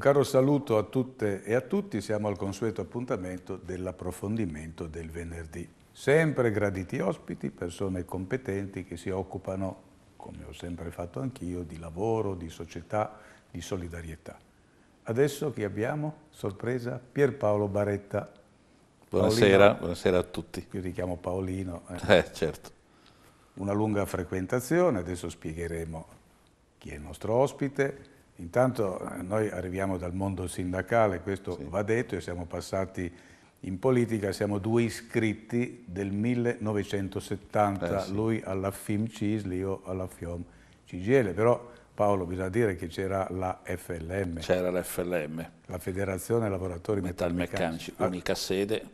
caro saluto a tutte e a tutti, siamo al consueto appuntamento dell'approfondimento del venerdì. Sempre graditi ospiti, persone competenti che si occupano, come ho sempre fatto anch'io, di lavoro, di società, di solidarietà. Adesso chi abbiamo? Sorpresa, Pierpaolo Baretta. Buonasera, buonasera, a tutti. Io ti chiamo Paolino. Eh. eh, certo. Una lunga frequentazione, adesso spiegheremo chi è il nostro ospite, Intanto eh, noi arriviamo dal mondo sindacale, questo sì. va detto, e siamo passati in politica, siamo due iscritti del 1970, eh, sì. lui alla FIM CISL, io alla FIOM CGL, però Paolo bisogna dire che c'era la FLM. C'era la FLM. La Federazione Lavoratori Metalmeccanici, Metal unica sede.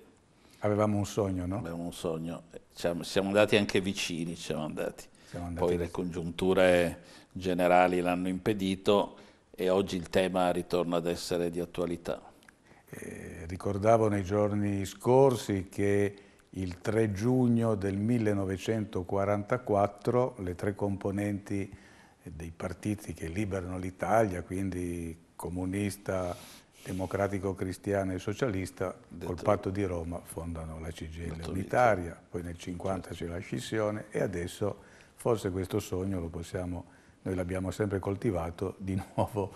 Avevamo un sogno, no? Avevamo un sogno, siamo, siamo andati anche vicini, siamo andati. Siamo andati Poi le congiunture generali l'hanno impedito, e oggi il tema ritorna ad essere di attualità. Eh, ricordavo nei giorni scorsi che il 3 giugno del 1944 le tre componenti dei partiti che liberano l'Italia, quindi comunista, democratico cristiano e socialista, Detto. col patto di Roma fondano la CGL Detto unitaria, poi nel 50 certo. c'è la scissione e adesso forse questo sogno lo possiamo noi l'abbiamo sempre coltivato, di nuovo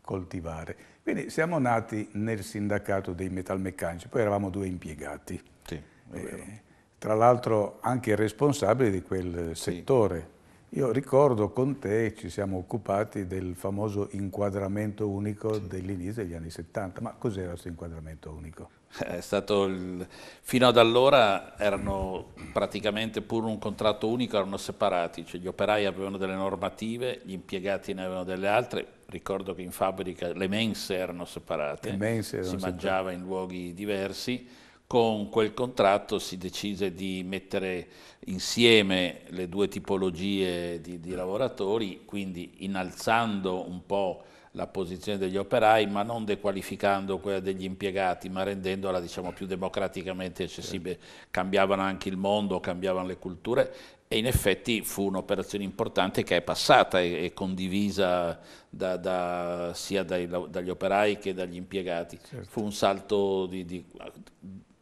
coltivare. Quindi siamo nati nel sindacato dei metalmeccanici, poi eravamo due impiegati. Sì, eh, tra l'altro anche responsabili di quel sì. settore io ricordo con te ci siamo occupati del famoso inquadramento unico sì. dell'inizio degli anni 70, ma cos'era questo inquadramento unico? Eh, il, fino ad allora erano praticamente pur un contratto unico, erano separati, cioè gli operai avevano delle normative, gli impiegati ne avevano delle altre, ricordo che in fabbrica le mense erano separate, mense erano si mangiava in luoghi diversi, con quel contratto si decise di mettere insieme le due tipologie di, di lavoratori, quindi innalzando un po' la posizione degli operai, ma non dequalificando quella degli impiegati, ma rendendola diciamo, più democraticamente accessibile. Certo. Cambiavano anche il mondo, cambiavano le culture e in effetti fu un'operazione importante che è passata e, e condivisa da, da, sia dai, dagli operai che dagli impiegati. Certo. Fu un salto di, di,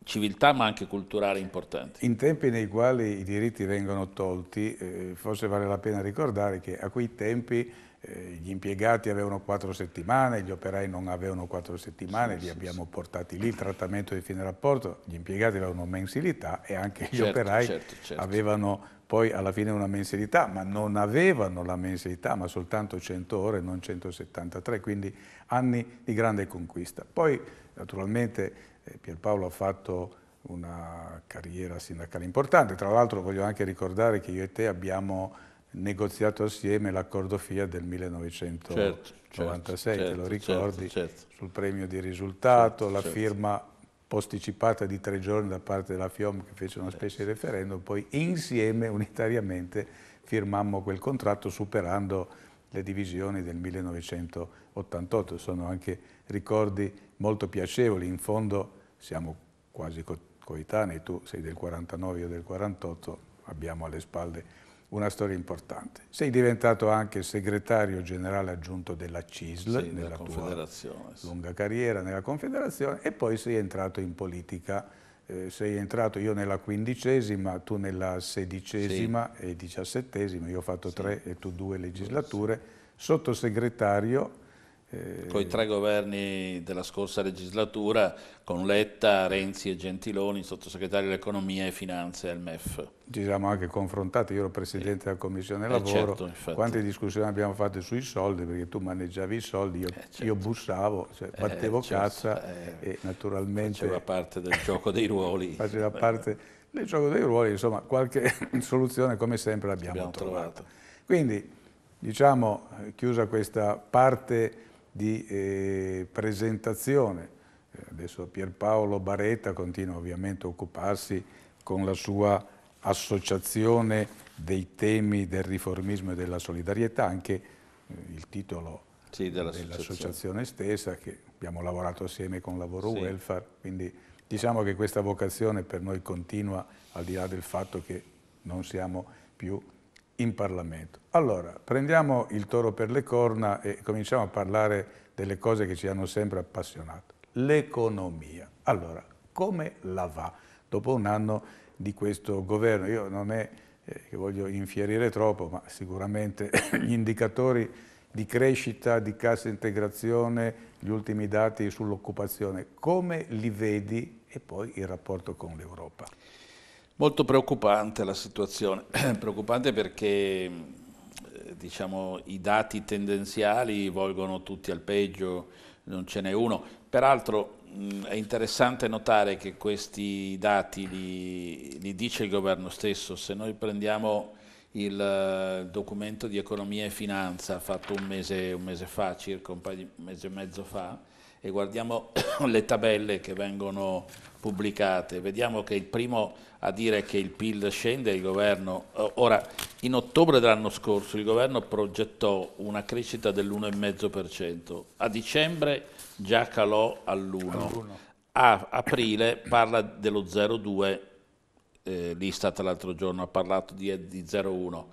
civiltà ma anche culturale importante. In tempi nei quali i diritti vengono tolti, eh, forse vale la pena ricordare che a quei tempi eh, gli impiegati avevano quattro settimane, gli operai non avevano quattro settimane, sì, li sì, abbiamo sì. portati lì, il trattamento di fine rapporto, gli impiegati avevano mensilità e anche gli certo, operai certo, certo. avevano poi alla fine una mensilità, ma non avevano la mensilità, ma soltanto 100 ore, non 173, quindi anni di grande conquista. Poi naturalmente Pierpaolo ha fatto una carriera sindacale importante, tra l'altro voglio anche ricordare che io e te abbiamo negoziato assieme l'accordo FIA del 1996, certo, certo, te lo certo, ricordi, certo, certo, certo, sul premio di risultato, la firma posticipata di tre giorni da parte della FIOM che fece una specie di referendum, poi insieme, unitariamente, firmammo quel contratto superando le divisioni del 1988. Sono anche ricordi molto piacevoli, in fondo siamo quasi co coetanei, tu sei del 49 o del 48, abbiamo alle spalle una storia importante. Sei diventato anche segretario generale aggiunto della CISL sì, nella tua lunga carriera nella Confederazione e poi sei entrato in politica eh, sei entrato io nella quindicesima, tu nella sedicesima sì. e diciassettesima, io ho fatto sì. tre e tu due legislature, sottosegretario eh, con i tre governi della scorsa legislatura, con Letta, Renzi e Gentiloni, sottosegretario dell'economia e finanze al MEF. Ci siamo anche confrontati, io ero presidente della commissione eh, lavoro, certo, quante discussioni abbiamo fatto sui soldi, perché tu maneggiavi i soldi, io, eh, certo. io bussavo, cioè, eh, battevo certo, cazza eh. e naturalmente... Faceva parte del gioco dei ruoli. faceva parte del gioco dei ruoli, insomma qualche soluzione come sempre l'abbiamo trovata. Quindi diciamo, chiusa questa parte di eh, presentazione. Eh, adesso Pierpaolo Baretta continua ovviamente a occuparsi con la sua associazione dei temi del riformismo e della solidarietà, anche eh, il titolo sì, dell'associazione dell stessa, che abbiamo lavorato assieme con Lavoro sì. Welfare, quindi diciamo che questa vocazione per noi continua al di là del fatto che non siamo più in Parlamento. Allora, prendiamo il toro per le corna e cominciamo a parlare delle cose che ci hanno sempre appassionato. L'economia. Allora, come la va dopo un anno di questo governo? Io non è eh, che voglio infierire troppo, ma sicuramente gli indicatori di crescita, di cassa integrazione, gli ultimi dati sull'occupazione, come li vedi e poi il rapporto con l'Europa? Molto preoccupante la situazione, preoccupante perché eh, diciamo, i dati tendenziali volgono tutti al peggio, non ce n'è uno. Peraltro mm, è interessante notare che questi dati li, li, dice il governo stesso, se noi prendiamo il eh, documento di economia e finanza fatto un mese, un mese fa, circa un, di, un mese e mezzo fa, e guardiamo le tabelle che vengono pubblicate, vediamo che il primo a dire che il PIL scende è il governo. Eh, ora, in ottobre dell'anno scorso il governo progettò una crescita dell'1,5%, a dicembre già calò all'1%, a aprile parla dello 0,2%, eh, l'Istat l'altro giorno ha parlato di, di 0,1%,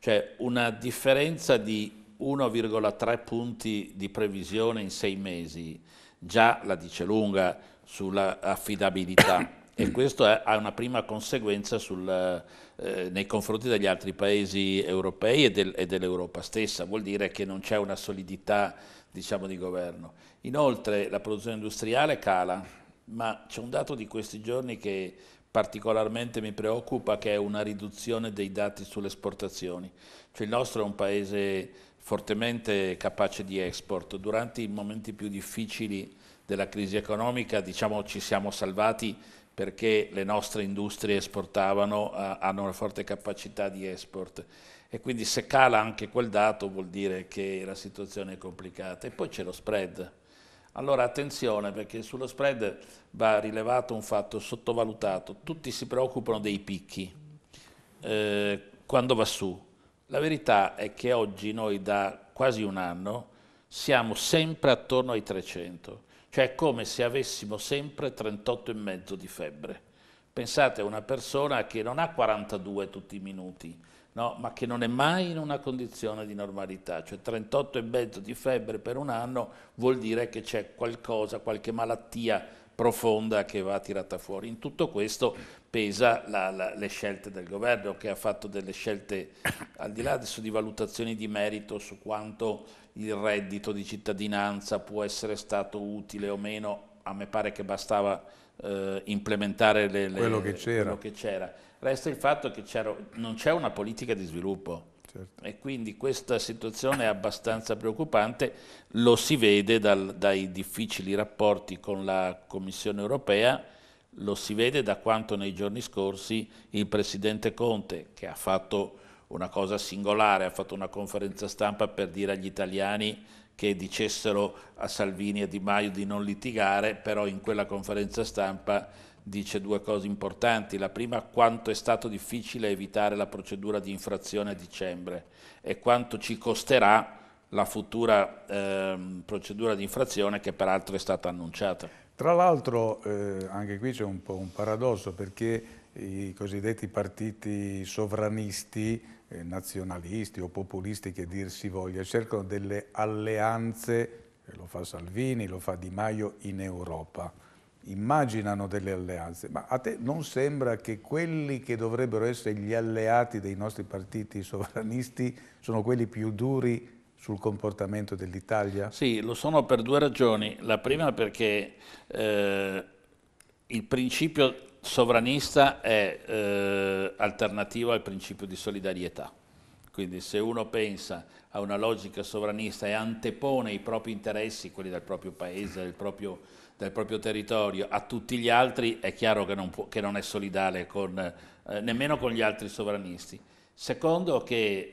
cioè una differenza di 1,3 punti di previsione in sei mesi, già la dice lunga sulla affidabilità e questo ha una prima conseguenza sul, eh, nei confronti degli altri paesi europei e, del, e dell'Europa stessa, vuol dire che non c'è una solidità diciamo, di governo. Inoltre la produzione industriale cala, ma c'è un dato di questi giorni che particolarmente mi preoccupa che è una riduzione dei dati sulle esportazioni, cioè il nostro è un paese fortemente capace di export, durante i momenti più difficili della crisi economica diciamo, ci siamo salvati perché le nostre industrie esportavano, eh, hanno una forte capacità di export e quindi se cala anche quel dato vuol dire che la situazione è complicata. E poi c'è lo spread. Allora attenzione perché sullo spread va rilevato un fatto sottovalutato, tutti si preoccupano dei picchi eh, quando va su. La verità è che oggi noi da quasi un anno siamo sempre attorno ai 300 cioè è come se avessimo sempre 38,5 di febbre. Pensate a una persona che non ha 42 tutti i minuti, no? ma che non è mai in una condizione di normalità. Cioè 38,5 di febbre per un anno vuol dire che c'è qualcosa, qualche malattia profonda che va tirata fuori. In tutto questo pesa la, la, le scelte del governo che ha fatto delle scelte al di là adesso di valutazioni di merito su quanto il reddito di cittadinanza può essere stato utile o meno, a me pare che bastava eh, implementare le, le, quello, che quello, che c'era. Resta il fatto che non c'è una politica di sviluppo. Certo. E quindi questa situazione è abbastanza preoccupante, lo si vede dal, dai difficili rapporti con la Commissione europea, lo si vede da quanto nei giorni scorsi il presidente Conte, che ha fatto una cosa singolare, ha fatto una conferenza stampa per dire agli italiani che dicessero a Salvini e a Di Maio di non litigare, però in quella conferenza stampa dice due cose importanti. La prima, quanto è stato difficile evitare la procedura di infrazione a dicembre e quanto ci costerà la futura eh, procedura di infrazione che peraltro è stata annunciata. Tra l'altro eh, anche qui c'è un po' un paradosso perché i cosiddetti partiti sovranisti, eh, nazionalisti o populisti che dir si voglia, cercano delle alleanze, eh, lo fa Salvini, lo fa Di Maio, in Europa. Immaginano delle alleanze, ma a te non sembra che quelli che dovrebbero essere gli alleati dei nostri partiti sovranisti sono quelli più duri sul comportamento dell'Italia? Sì, lo sono per due ragioni. La prima perché eh, il principio sovranista è eh, alternativo al principio di solidarietà. Quindi se uno pensa a una logica sovranista e antepone i propri interessi, quelli del proprio paese, del proprio, del proprio territorio, a tutti gli altri, è chiaro che non, può, che non è solidale con, eh, nemmeno con gli altri sovranisti. Secondo che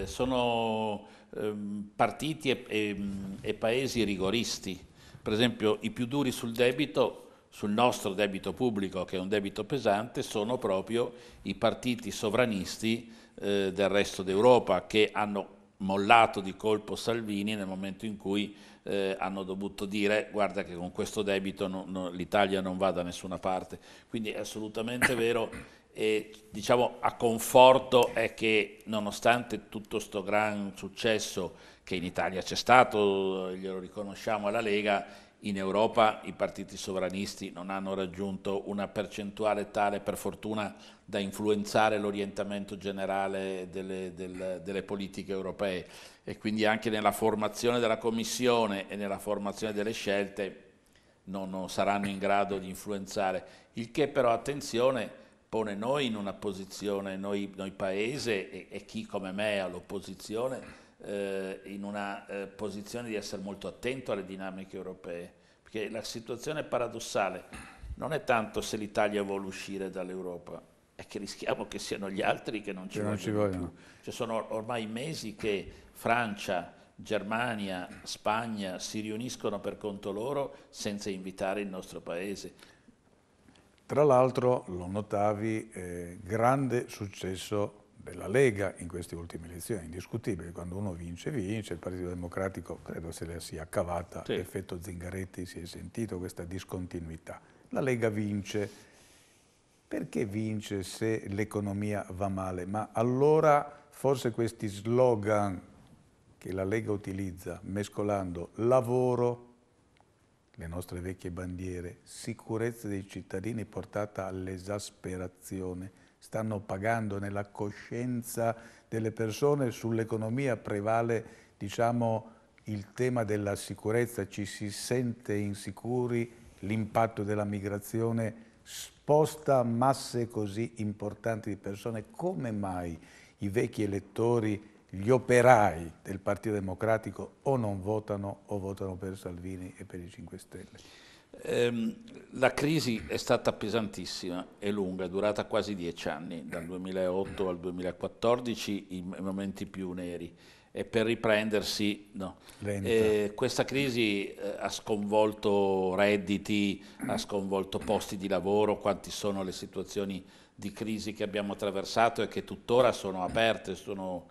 eh, sono eh, partiti e, e, e, paesi rigoristi, per esempio i più duri sul debito, sul nostro debito pubblico che è un debito pesante, sono proprio i partiti sovranisti eh, del resto d'Europa che hanno mollato di colpo Salvini nel momento in cui eh, hanno dovuto dire guarda che con questo debito no, no, l'Italia non va da nessuna parte. Quindi è assolutamente vero e, diciamo a conforto è che nonostante tutto questo gran successo che in Italia c'è stato, glielo riconosciamo alla Lega, in Europa i partiti sovranisti non hanno raggiunto una percentuale tale, per fortuna, da influenzare l'orientamento generale delle, delle, delle, politiche europee e quindi anche nella formazione della Commissione e nella formazione delle scelte non, non saranno in grado di influenzare. Il che però, attenzione, pone noi in una posizione, noi, noi paese e, e, chi come me all'opposizione, eh, in una eh, posizione di essere molto attento alle dinamiche europee, perché la situazione paradossale non è tanto se l'Italia vuole uscire dall'Europa, è che rischiamo che siano gli altri che non ci, che non ci vogliono. Ci cioè, sono ormai mesi che Francia, Germania, Spagna si riuniscono per conto loro senza invitare il nostro paese. Tra l'altro, lo notavi, eh, grande successo della Lega in queste ultime elezioni, indiscutibile, quando uno vince, vince, il Partito Democratico credo se la sia cavata, sì. l'effetto Zingaretti si è sentito questa discontinuità. La Lega vince, perché vince se l'economia va male? Ma allora forse questi slogan che la Lega utilizza mescolando lavoro, le nostre vecchie bandiere, sicurezza dei cittadini portata all'esasperazione, stanno pagando nella coscienza delle persone, sull'economia prevale diciamo, il tema della sicurezza, ci si sente insicuri, l'impatto della migrazione sposta masse così importanti di persone, come mai i vecchi elettori gli operai del Partito Democratico o non votano o votano per Salvini e per i 5 Stelle? Ehm, la crisi è stata pesantissima e lunga, è durata quasi dieci anni, dal 2008 al 2014, i momenti più neri, e per riprendersi no. eh, questa crisi eh, ha sconvolto redditi, ha sconvolto posti di lavoro, quanti sono le situazioni di crisi che abbiamo attraversato e che tuttora sono aperte, sono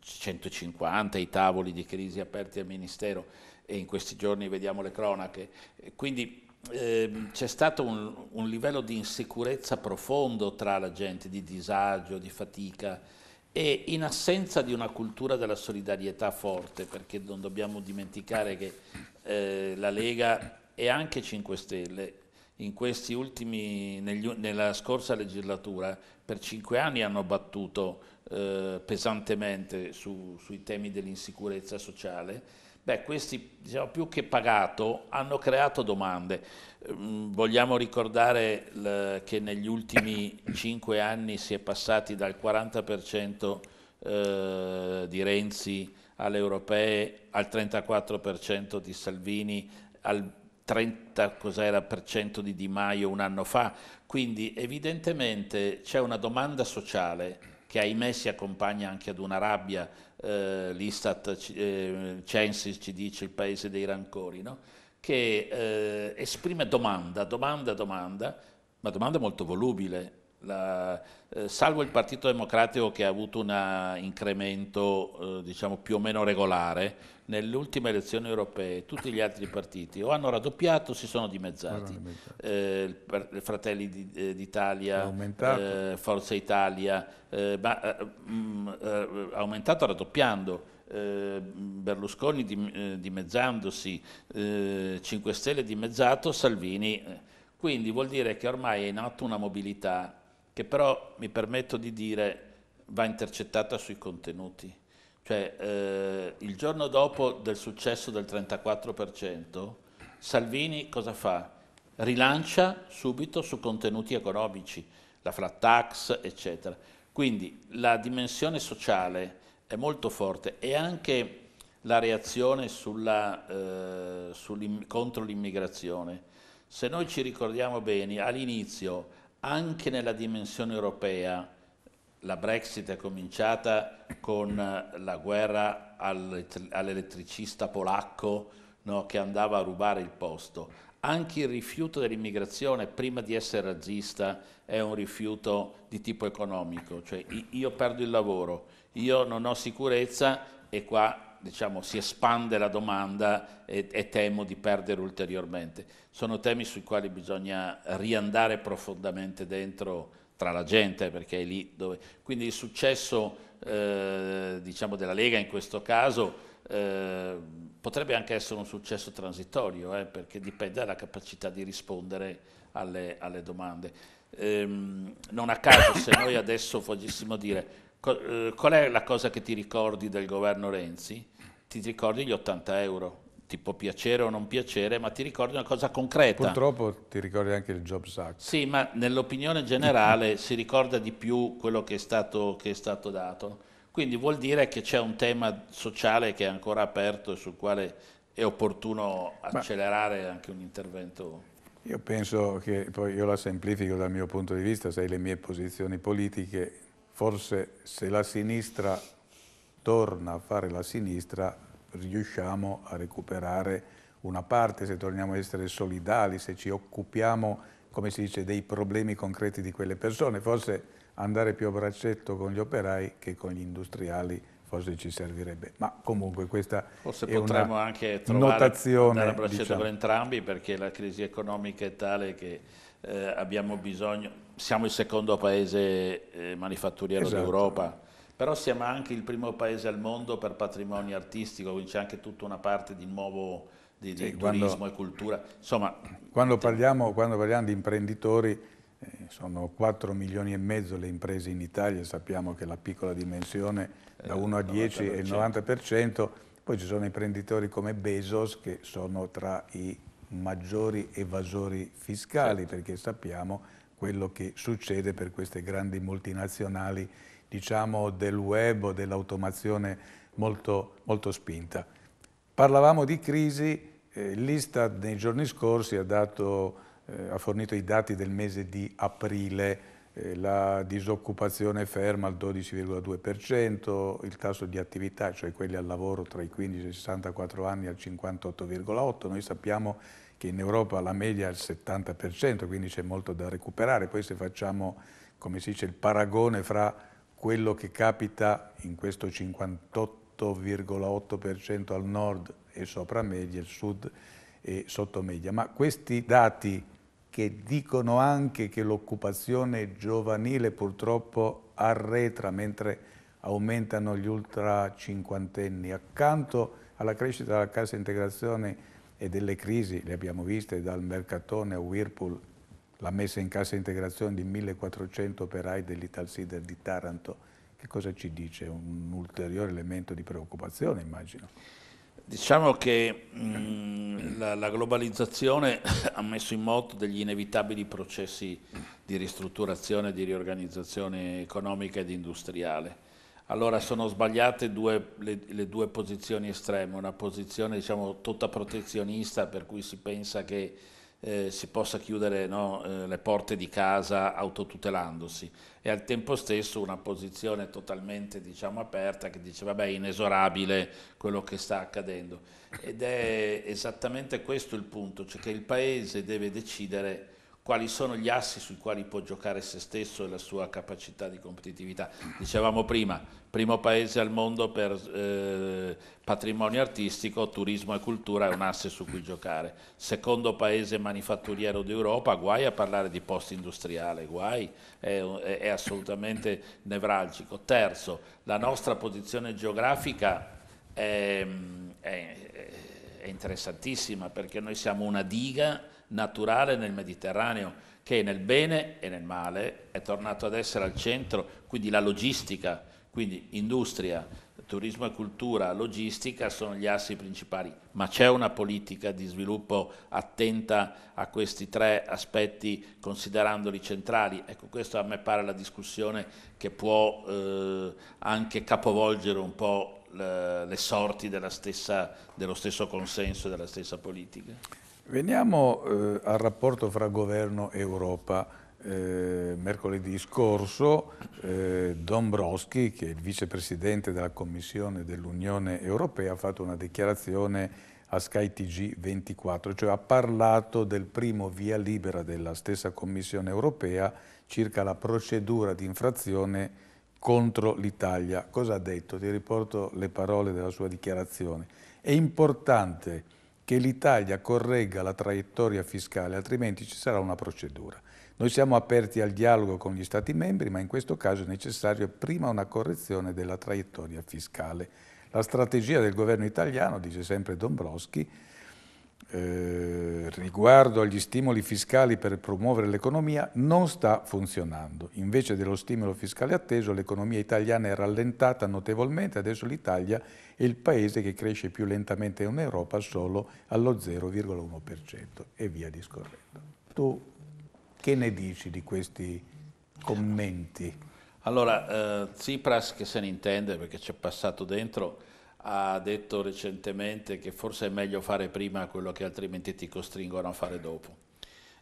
150 i tavoli di crisi aperti al Ministero e in questi giorni vediamo le cronache. Quindi ehm, c'è stato un, un, livello di insicurezza profondo tra la gente, di disagio, di fatica e in assenza di una cultura della solidarietà forte, perché non dobbiamo dimenticare che eh, la Lega e anche 5 Stelle in questi ultimi, negli, nella scorsa legislatura per cinque anni hanno battuto eh, pesantemente su, sui temi dell'insicurezza sociale, beh, questi diciamo, più che pagato hanno creato domande. Mm, vogliamo ricordare che negli ultimi cinque anni si è passati dal 40% eh, di Renzi alle europee al 34% di Salvini, al 30% di Di Maio un anno fa. Quindi evidentemente c'è una domanda sociale che ahimè si accompagna anche ad una rabbia, eh, l'Istat eh, Censis ci dice il paese dei rancori, no? che eh, esprime domanda, domanda, domanda, ma domanda molto volubile la, eh, salvo il Partito Democratico che ha avuto un incremento eh, diciamo più o meno regolare, nelle ultime elezioni europee tutti gli altri partiti o hanno raddoppiato o si sono dimezzati. Eh, Fratelli eh, d'Italia, eh, Forza Italia, eh, ma, mh, mm, aumentato raddoppiando. Berlusconi dimezzandosi, 5 Stelle dimezzato, Salvini. Quindi vuol dire che ormai è in atto una mobilità che però mi permetto di dire va intercettata sui contenuti. Cioè eh, il giorno dopo del successo del 34%, Salvini cosa fa? Rilancia subito su contenuti economici, la flat tax, eccetera. Quindi la dimensione sociale è molto forte e anche la reazione sulla, eh, contro l'immigrazione. Se noi ci ricordiamo bene, all'inizio anche nella dimensione europea la Brexit è cominciata con eh, la guerra all'elettricista polacco no, che andava a rubare il posto. Anche il rifiuto dell'immigrazione, prima di essere razzista, è un rifiuto di tipo economico, cioè io perdo il lavoro, io non ho sicurezza e qua diciamo, si espande la domanda e, e, temo di perdere ulteriormente. Sono temi sui quali bisogna riandare profondamente dentro tra la gente, perché è lì dove... Quindi il successo eh, diciamo, della Lega in questo caso eh, potrebbe anche essere un successo transitorio, eh, perché dipende dalla capacità di rispondere alle, alle domande. Ehm, non a caso se noi adesso fossimo dire eh, qual è la cosa che ti ricordi del governo Renzi? Ti ricordi gli 80 euro, ti può piacere o non piacere, ma ti ricordi una cosa concreta. Purtroppo ti ricordi anche il Jobs Act. Sì, ma nell'opinione generale si ricorda di più quello che è, stato, che è stato, dato. Quindi vuol dire che c'è un tema sociale che è ancora aperto e sul quale è opportuno accelerare ma anche un intervento. Io penso che, poi io la semplifico dal mio punto di vista, sai le mie posizioni politiche, forse se la sinistra torna a fare la sinistra riusciamo a recuperare una parte, se torniamo a essere solidali, se ci occupiamo, come si dice, dei problemi concreti di quelle persone, forse andare più a braccetto con gli operai che con gli industriali forse ci servirebbe. Ma comunque questa forse è potremmo una anche trovare, notazione. Forse potremmo andare a braccetto diciamo. per entrambi perché la crisi economica è tale che eh, abbiamo bisogno, siamo il secondo paese eh, manifatturiero esatto. d'Europa, però siamo anche il primo paese al mondo per patrimonio artistico, quindi c'è anche tutta una parte di nuovo di, sì, quando, turismo e cultura. Insomma, quando, parliamo, quando parliamo di imprenditori, eh, sono 4 milioni e mezzo le imprese in Italia, sappiamo che la piccola dimensione eh, da 1 a 10 è il 90%, poi ci sono imprenditori come Bezos che sono tra i maggiori evasori fiscali, certo. perché sappiamo quello che succede per queste grandi multinazionali diciamo, del web o dell'automazione molto, molto, spinta. Parlavamo di crisi, eh, l'Istat nei giorni scorsi ha, dato, eh, ha fornito i dati del mese di aprile eh, la disoccupazione ferma al 12,2%, il tasso di attività, cioè quelli al lavoro tra i 15 e i 64 anni al 58,8%, noi sappiamo che in Europa la media è al 70%, quindi c'è molto da recuperare, poi se facciamo, come si dice, il paragone fra quello che capita in questo 58,8% al nord e sopra media, il sud e sotto media, ma questi dati che dicono anche che l'occupazione giovanile purtroppo arretra mentre aumentano gli ultra cinquantenni. Accanto alla crescita della cassa integrazione e delle crisi, le abbiamo viste dal Mercatone a Whirlpool, la messa in cassa integrazione di 1400 operai dell'Italsider di Taranto, che cosa ci dice? Un ulteriore elemento di preoccupazione immagino. Diciamo che mh, mm, la, la, globalizzazione ha messo in moto degli inevitabili processi di ristrutturazione, di riorganizzazione economica ed industriale. Allora sono sbagliate due, le, le, due posizioni estreme, una posizione diciamo, tutta protezionista per cui si pensa che eh, si possa chiudere no, eh, le porte di casa autotutelandosi e al tempo stesso una posizione totalmente diciamo, aperta che dice vabbè è inesorabile quello che sta accadendo ed è esattamente questo il punto, cioè che il Paese deve decidere quali sono gli assi sui quali può giocare se stesso e la sua capacità di competitività. Dicevamo prima, primo paese al mondo per eh, patrimonio artistico, turismo e cultura è un asse su cui giocare. Secondo paese manifatturiero d'Europa, guai a parlare di post industriale, guai, è, è assolutamente nevralgico. Terzo, la nostra posizione geografica è, è, è interessantissima perché noi siamo una diga naturale nel Mediterraneo che nel bene e nel male è tornato ad essere al centro, quindi la logistica, quindi industria, turismo e cultura, logistica sono gli assi principali, ma c'è una politica di sviluppo attenta a questi tre aspetti considerandoli centrali. Ecco, questa a me pare la discussione che può eh, anche capovolgere un po' le, le sorti stessa, dello stesso consenso e della stessa politica? Veniamo eh, al rapporto fra governo e Europa. Eh, mercoledì scorso eh, Dombrowski, che è il vicepresidente della Commissione dell'Unione Europea, ha fatto una dichiarazione a Sky TG24, cioè ha parlato del primo via libera della stessa Commissione Europea circa la procedura di infrazione contro l'Italia. Cosa ha detto? Ti riporto le parole della sua dichiarazione. È importante che l'Italia corregga la traiettoria fiscale, altrimenti ci sarà una procedura. Noi siamo aperti al dialogo con gli Stati membri, ma in questo caso è necessaria prima una correzione della traiettoria fiscale. La strategia del governo italiano, dice sempre Dombrovski, eh, riguardo agli stimoli fiscali per promuovere l'economia non sta funzionando. Invece dello stimolo fiscale atteso, l'economia italiana è rallentata notevolmente, adesso l'Italia è il paese che cresce più lentamente in Europa solo allo 0,1% e via discorrendo. Tu che ne dici di questi commenti? Allora, eh, Tsipras che se ne intende perché ci è passato dentro, ha detto recentemente che forse è meglio fare prima quello che altrimenti ti costringono a fare dopo.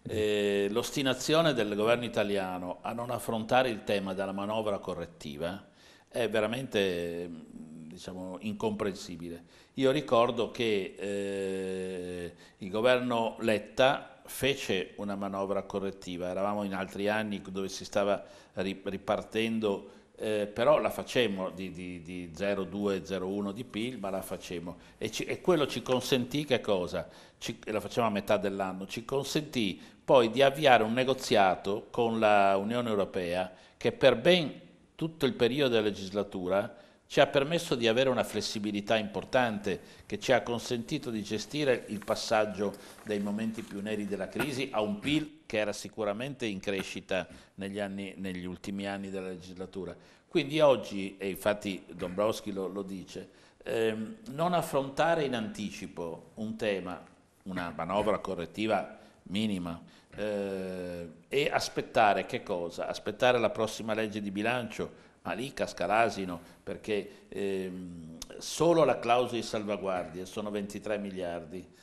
Eh, l'ostinazione del governo italiano a non affrontare il tema della manovra correttiva è veramente diciamo, incomprensibile. Io ricordo che eh, il governo Letta fece una manovra correttiva, eravamo in altri anni dove si stava ripartendo eh, però la facemmo di, di, di 0,2-0,1 di PIL, ma la facemmo. E, ci, e, quello ci consentì che cosa? Ci, la facciamo a metà dell'anno, ci consentì poi di avviare un negoziato con la Unione Europea che per ben tutto il periodo della legislatura ci ha permesso di avere una flessibilità importante che ci ha consentito di gestire il passaggio dai momenti più neri della crisi a un PIL che era sicuramente in crescita negli, anni, negli ultimi anni della legislatura. Quindi oggi, e infatti Dombrowski lo, lo dice, ehm, non affrontare in anticipo un tema, una manovra correttiva minima, eh, e aspettare che cosa? Aspettare la prossima legge di bilancio lì casca l'asino perché ehm, solo la clausola di salvaguardia sono 23 miliardi.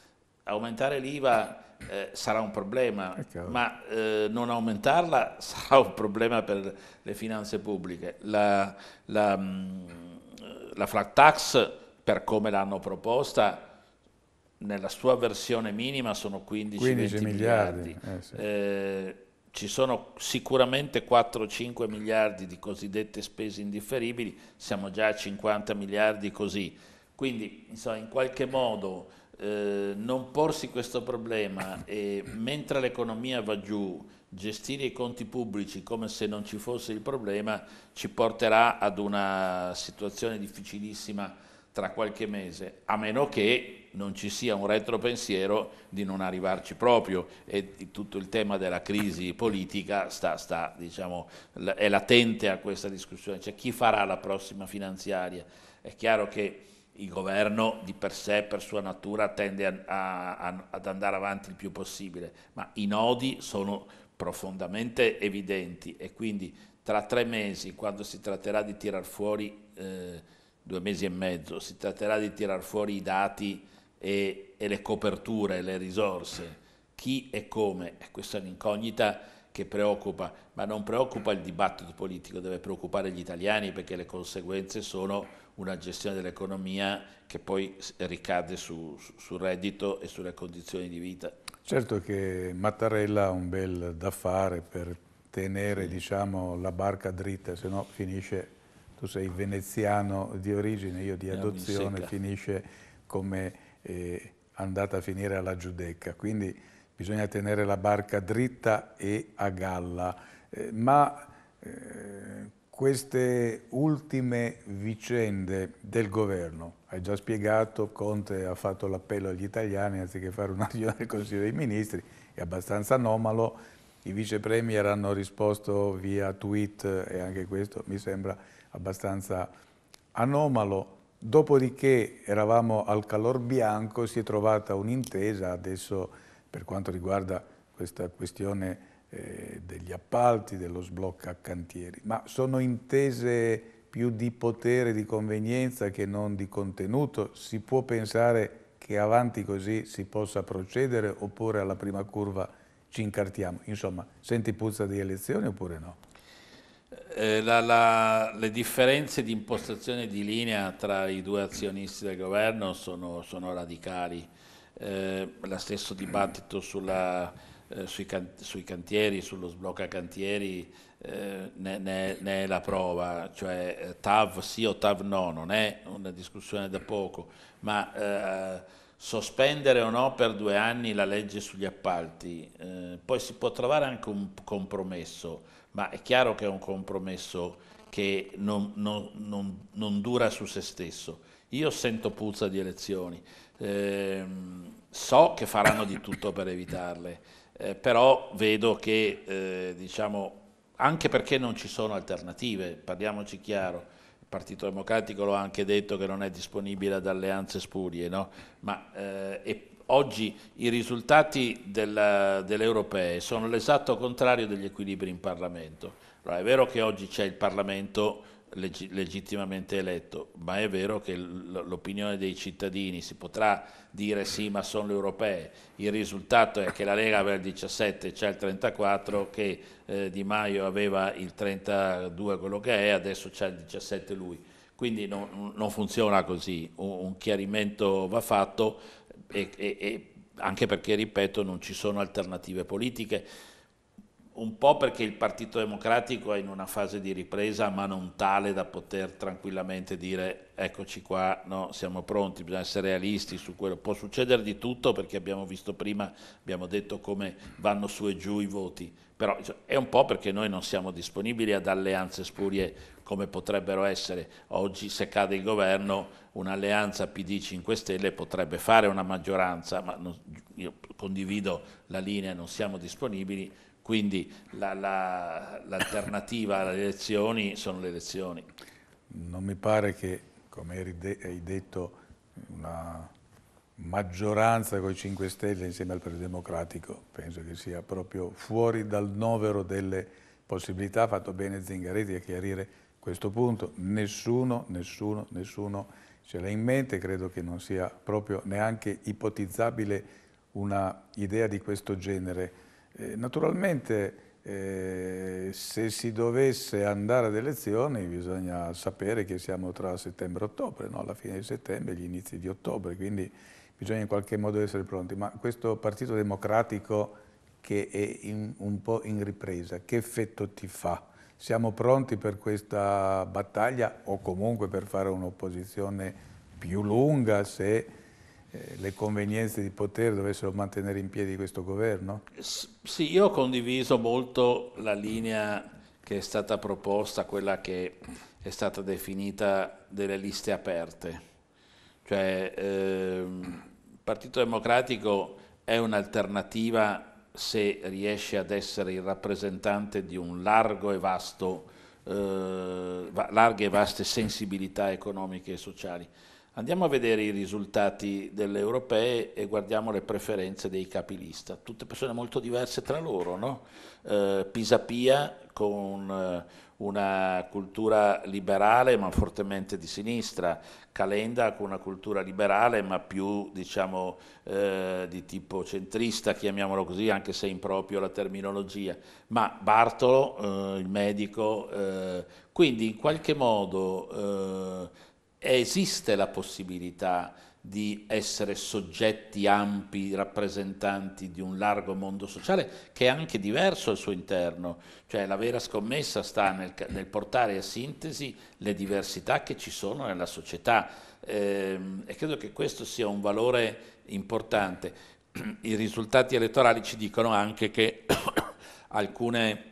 Aumentare l'IVA eh, sarà un problema, ma eh, non aumentarla sarà un problema per le finanze pubbliche. La, la, mm, la flat tax, per come l'hanno proposta, nella sua versione minima sono 15-20 miliardi. miliardi. Eh, sì. Eh, ci sono sicuramente 4-5 miliardi di cosiddette spese indifferibili, siamo già a 50 miliardi così. Quindi insomma, in qualche modo eh, non porsi questo problema e mentre l'economia va giù gestire i conti pubblici come se non ci fosse il problema ci porterà ad una situazione difficilissima tra qualche mese, a meno che non ci sia un retropensiero di non arrivarci proprio e tutto il tema della crisi politica sta, sta, diciamo, è latente a questa discussione, cioè chi farà la prossima finanziaria? È chiaro che il governo di per sé, per sua natura, tende a, a, a, ad andare avanti il più possibile, ma i nodi sono profondamente evidenti e quindi tra tre mesi, quando si tratterà di tirar fuori, eh, due mesi e mezzo, si tratterà di tirar fuori i dati e, e le coperture, le risorse, chi e come, questa è un'incognita che preoccupa, ma non preoccupa il dibattito politico, deve preoccupare gli italiani perché le conseguenze sono una gestione dell'economia che poi ricade su, su, sul reddito e sulle condizioni di vita. Certo che Mattarella ha un bel da fare per tenere diciamo, la barca dritta, se no finisce, tu sei veneziano di origine, io di adozione, finisce come eh, andata a finire alla Giudecca, quindi bisogna tenere la barca dritta e a galla. Eh, ma eh, queste ultime vicende del governo, hai già spiegato, Conte ha fatto l'appello agli italiani anziché fare una riunione del Consiglio dei Ministri, è abbastanza anomalo, i vicepremier hanno risposto via tweet eh, e anche questo mi sembra abbastanza anomalo. Dopodiché eravamo al calor bianco, si è trovata un'intesa, adesso per quanto riguarda questa questione eh, degli appalti, dello sblocca cantieri, ma sono intese più di potere, di convenienza che non di contenuto, si può pensare che avanti così si possa procedere oppure alla prima curva ci incartiamo? Insomma, senti puzza di elezioni oppure no? eh, la, la, le differenze di impostazione di linea tra i due azionisti del governo sono, sono radicali. Eh, lo stesso dibattito sulla, eh, sui, can, sui, cantieri, sullo sblocca cantieri, eh, ne, ne, ne, è la prova, cioè eh, TAV sì o TAV no, non è una discussione da poco, ma eh, sospendere o no per due anni la legge sugli appalti, eh, poi si può trovare anche un compromesso ma è chiaro che è un compromesso che non, non, non, non dura su se stesso. Io sento puzza di elezioni, eh, so che faranno di tutto per evitarle, eh, però vedo che, eh, diciamo, anche perché non ci sono alternative, parliamoci chiaro, il Partito Democratico lo ha anche detto che non è disponibile ad alleanze spurie, no? ma, eh, e Oggi i risultati delle europee sono l'esatto contrario degli equilibri in Parlamento. Allora, è vero che oggi c'è il Parlamento leg legittimamente eletto, ma è vero che l'opinione dei cittadini si potrà dire sì, ma sono le europee. Il risultato è che la Lega aveva il 17, c'è il 34, che eh, Di Maio aveva il 32, quello che è, adesso c'è il 17 lui. Quindi non, non funziona così, un, un chiarimento va fatto e, e, e anche perché, ripeto, non ci sono alternative politiche, un po' perché il Partito Democratico è in una fase di ripresa, ma non tale da poter tranquillamente dire eccoci qua, no, siamo pronti, bisogna essere realisti su quello. Può succedere di tutto perché abbiamo visto prima, abbiamo detto come vanno su e giù i voti, però è un po' perché noi non siamo disponibili ad alleanze spurie come potrebbero essere oggi se cade il governo un'alleanza PD 5 Stelle potrebbe fare una maggioranza, ma non, io condivido la linea, non siamo disponibili, quindi la, la, l'alternativa alle elezioni sono le elezioni. Non mi pare che, come hai detto, una maggioranza con i 5 Stelle insieme al Partito Democratico penso che sia proprio fuori dal novero delle possibilità, ha fatto bene Zingaretti a chiarire questo punto nessuno, nessuno, nessuno ce l'ha in mente, credo che non sia proprio neanche ipotizzabile una idea di questo genere. Eh, naturalmente eh, se si dovesse andare ad elezioni bisogna sapere che siamo tra settembre e ottobre, no? alla fine di settembre e gli inizi di ottobre, quindi bisogna in qualche modo essere pronti. Ma questo Partito Democratico che è in, un po' in ripresa, che effetto ti fa? Siamo pronti per questa battaglia o comunque per fare un'opposizione più lunga se eh, le convenienze di potere dovessero mantenere in piedi questo governo? sì, io ho condiviso molto la linea che è stata proposta, quella che è stata definita delle liste aperte. Cioè, ehm, il Partito Democratico è un'alternativa se riesce ad essere il rappresentante di un largo e vasto, eh, larghe e vaste sensibilità economiche e sociali. Andiamo a vedere i risultati delle europee e guardiamo le preferenze dei capilista. Tutte persone molto diverse tra loro, no? eh, Pisapia con eh, una cultura liberale ma fortemente di sinistra, Calenda con una cultura liberale ma più diciamo, eh, di tipo centrista, chiamiamolo così, anche se è improprio la terminologia, ma Bartolo, eh, il medico, eh, quindi in qualche modo eh, esiste la possibilità di essere soggetti ampi, rappresentanti di un largo mondo sociale che è anche diverso al suo interno, cioè la vera scommessa sta nel, nel portare a sintesi le diversità che ci sono nella società eh, e credo che questo sia un valore importante. I risultati elettorali ci dicono anche che alcune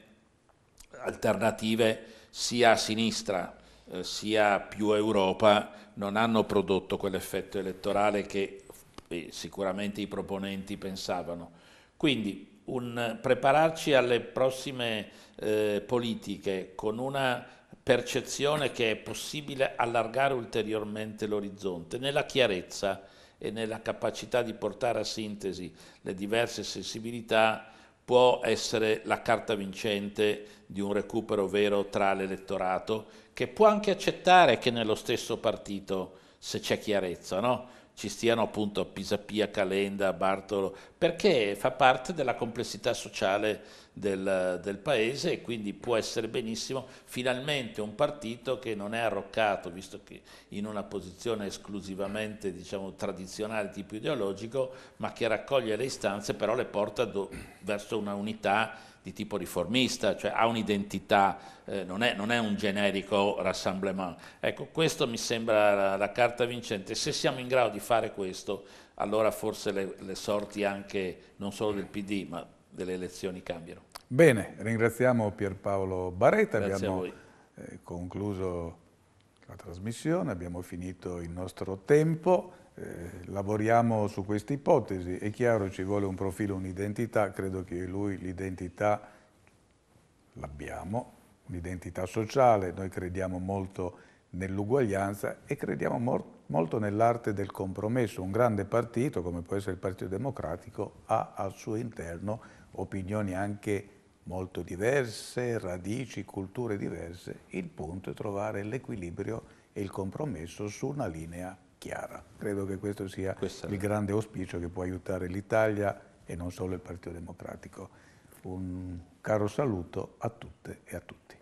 alternative sia a sinistra eh, sia più Europa non hanno prodotto quell'effetto elettorale che eh, sicuramente i proponenti pensavano. Quindi un, prepararci alle prossime eh, politiche con una percezione che è possibile allargare ulteriormente l'orizzonte nella chiarezza e nella capacità di portare a sintesi le diverse sensibilità può essere la carta vincente di un recupero vero tra l'elettorato, che può anche accettare che nello stesso partito, se c'è chiarezza, no? ci stiano appunto Pisapia, Calenda, Bartolo, perché fa parte della complessità sociale del, del, paese e quindi può essere benissimo finalmente un partito che non è arroccato, visto che in una posizione esclusivamente diciamo, tradizionale tipo ideologico, ma che raccoglie le istanze però le porta do, verso una unità di tipo riformista, cioè ha un'identità, eh, non, non, è, un generico rassemblement. Ecco, questo mi sembra la, la, carta vincente. Se siamo in grado di fare questo, allora forse le, le sorti anche non solo del PD, ma delle elezioni cambiano. Bene, ringraziamo Pierpaolo Baretta, Grazie abbiamo eh, concluso la trasmissione, abbiamo finito il nostro tempo. Eh, lavoriamo su questa ipotesi, è chiaro ci vuole un profilo, un'identità, credo che lui l'identità l'abbiamo, un'identità sociale, noi crediamo molto nell'uguaglianza e crediamo molto molto nell'arte del compromesso. Un grande partito, come può essere il Partito Democratico, ha al suo interno opinioni anche molto diverse, radici, culture diverse. Il punto è trovare l'equilibrio e il compromesso su una linea chiara. Credo che questo sia Questa il è. grande auspicio che può aiutare l'Italia e non solo il Partito Democratico. Un caro saluto a tutte e a tutti.